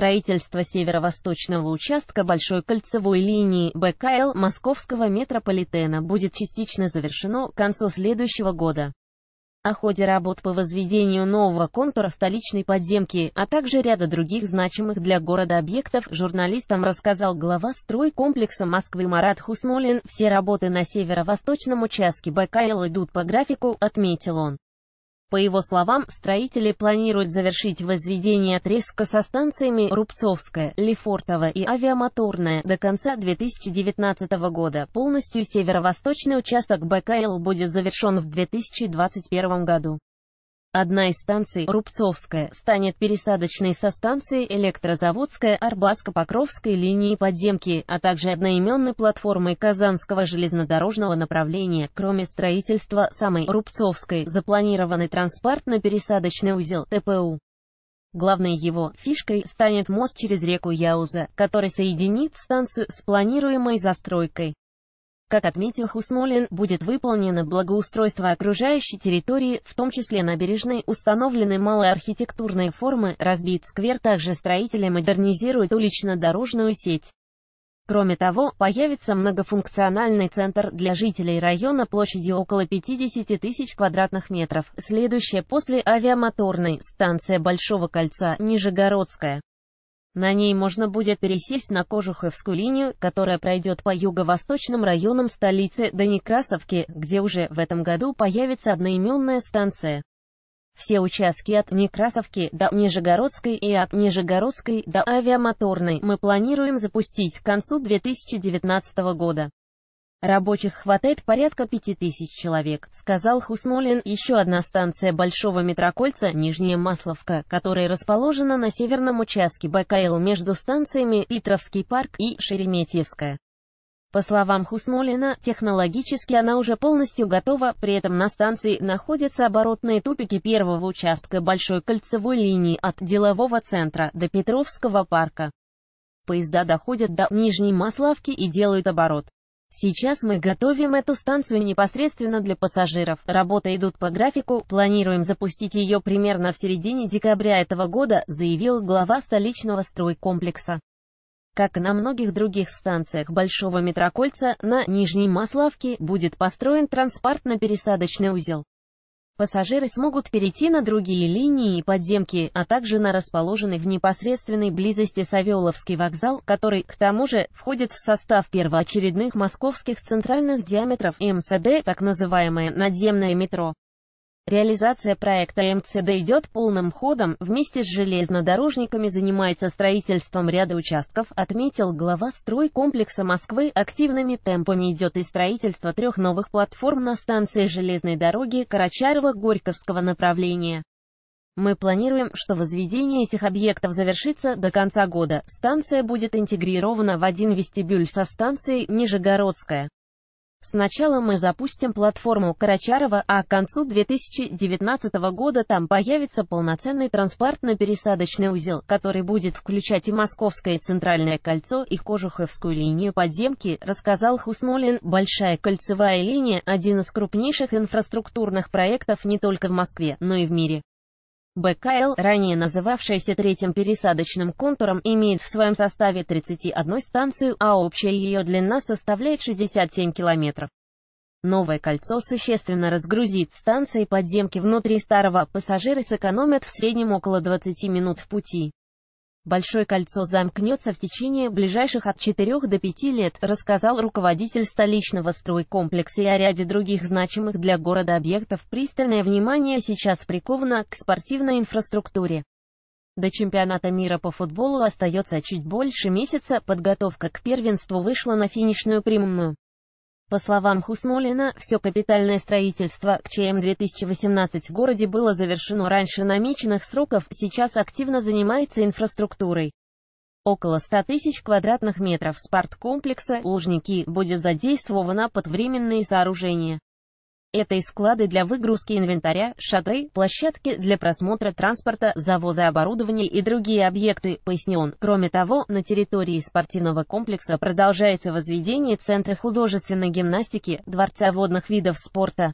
строительство северо-восточного участка большой кольцевой линии БКЛ московского метрополитена будет частично завершено к концу следующего года. О ходе работ по возведению нового контура столичной подземки, а также ряда других значимых для города объектов, журналистам рассказал глава стройкомплекса Москвы Марат Хуснулин. Все работы на северо-восточном участке БКЛ идут по графику, отметил он. По его словам, строители планируют завершить возведение отрезка со станциями Рубцовская, Лефортово и Авиамоторная до конца 2019 года. Полностью северо-восточный участок БКЛ будет завершен в 2021 году. Одна из станций, Рубцовская, станет пересадочной со станции Электрозаводская Арбатско-Покровской линии подземки, а также одноименной платформой Казанского железнодорожного направления. Кроме строительства самой Рубцовской, запланированный транспортно-пересадочный узел ТПУ. Главной его фишкой станет мост через реку Яуза, который соединит станцию с планируемой застройкой. Как отметил Хуснулин, будет выполнено благоустройство окружающей территории, в том числе набережной, установлены малые архитектурные формы, разбит сквер, также строители модернизируют улично-дорожную сеть. Кроме того, появится многофункциональный центр для жителей района площадью около 50 тысяч квадратных метров, следующая после авиамоторной, станция Большого кольца, Нижегородская. На ней можно будет пересесть на Кожуховскую линию, которая пройдет по юго-восточным районам столицы до где уже в этом году появится одноименная станция. Все участки от Некрасовки до Нижегородской и от Нижегородской до Авиамоторной мы планируем запустить к концу 2019 года. Рабочих хватает порядка 5000 человек, сказал Хуснулин. Еще одна станция Большого метрокольца, Нижняя Масловка, которая расположена на северном участке БКЛ между станциями Петровский парк и Шереметьевская. По словам Хуснулина, технологически она уже полностью готова, при этом на станции находятся оборотные тупики первого участка большой кольцевой линии от делового центра до Петровского парка. Поезда доходят до Нижней Масловки и делают оборот. Сейчас мы готовим эту станцию непосредственно для пассажиров. Работы идут по графику, планируем запустить ее примерно в середине декабря этого года, заявил глава столичного стройкомплекса. Как и на многих других станциях Большого метрокольца, на Нижней Маславке будет построен транспортно-пересадочный узел пассажиры смогут перейти на другие линии и подземки, а также на расположенный в непосредственной близости Савеловский вокзал, который, к тому же, входит в состав первоочередных московских центральных диаметров МЦД, так называемое надземное метро. Реализация проекта МЦД идет полным ходом, вместе с железнодорожниками занимается строительством ряда участков, отметил глава стройкомплекса Москвы. Активными темпами идет и строительство трех новых платформ на станции железной дороги Карачарова-Горьковского направления. Мы планируем, что возведение этих объектов завершится до конца года. Станция будет интегрирована в один вестибюль со станцией Нижегородская. Сначала мы запустим платформу Карачарова, а к концу 2019 года там появится полноценный транспортно-пересадочный узел, который будет включать и Московское центральное кольцо, и Кожуховскую линию подземки, рассказал Хуснулин. Большая кольцевая линия – один из крупнейших инфраструктурных проектов не только в Москве, но и в мире. БКЛ, ранее называвшаяся третьим пересадочным контуром, имеет в своем составе 31 станцию, а общая ее длина составляет 67 километров. Новое кольцо существенно разгрузит станции подземки внутри старого, пассажиры сэкономят в среднем около 20 минут в пути. Большое кольцо замкнется в течение ближайших от 4 до 5 лет, рассказал руководитель столичного стройкомплекса и о ряде других значимых для города объектов. Пристальное внимание сейчас приковано к спортивной инфраструктуре. До чемпионата мира по футболу остается чуть больше месяца, подготовка к первенству вышла на финишную прямую. По словам Хуснулина, все капитальное строительство, к ЧМ-2018 в городе было завершено раньше намеченных сроков, сейчас активно занимается инфраструктурой. Около 100 тысяч квадратных метров спорткомплекса «Лужники» будет задействовано под временные сооружения. Это и склады для выгрузки инвентаря, шатры, площадки для просмотра транспорта, завозы оборудования и другие объекты, пояснил он. Кроме того, на территории спортивного комплекса продолжается возведение Центра художественной гимнастики, Дворца водных видов спорта.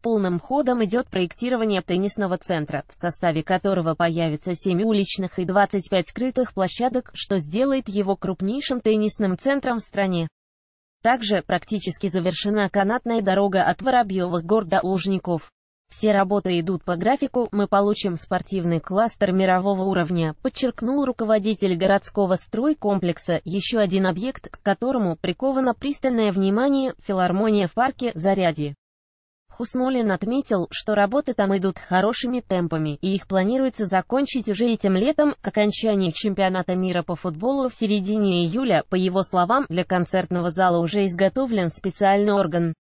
Полным ходом идет проектирование теннисного центра, в составе которого появится 7 уличных и 25 скрытых площадок, что сделает его крупнейшим теннисным центром в стране. Также практически завершена канатная дорога от Воробьевых гор до Лужников. Все работы идут по графику, мы получим спортивный кластер мирового уровня, подчеркнул руководитель городского стройкомплекса, еще один объект, к которому приковано пристальное внимание, филармония в парке Заряди. Хуснулин отметил, что работы там идут хорошими темпами, и их планируется закончить уже этим летом, к окончанию чемпионата мира по футболу в середине июля, по его словам, для концертного зала уже изготовлен специальный орган.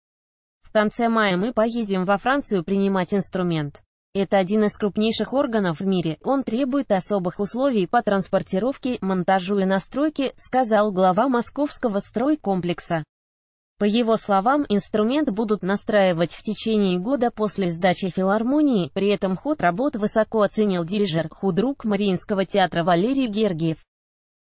В конце мая мы поедем во Францию принимать инструмент. Это один из крупнейших органов в мире, он требует особых условий по транспортировке, монтажу и настройке, сказал глава московского стройкомплекса. По его словам, инструмент будут настраивать в течение года после сдачи филармонии, при этом ход работ высоко оценил дирижер, худрук Мариинского театра Валерий Гергиев.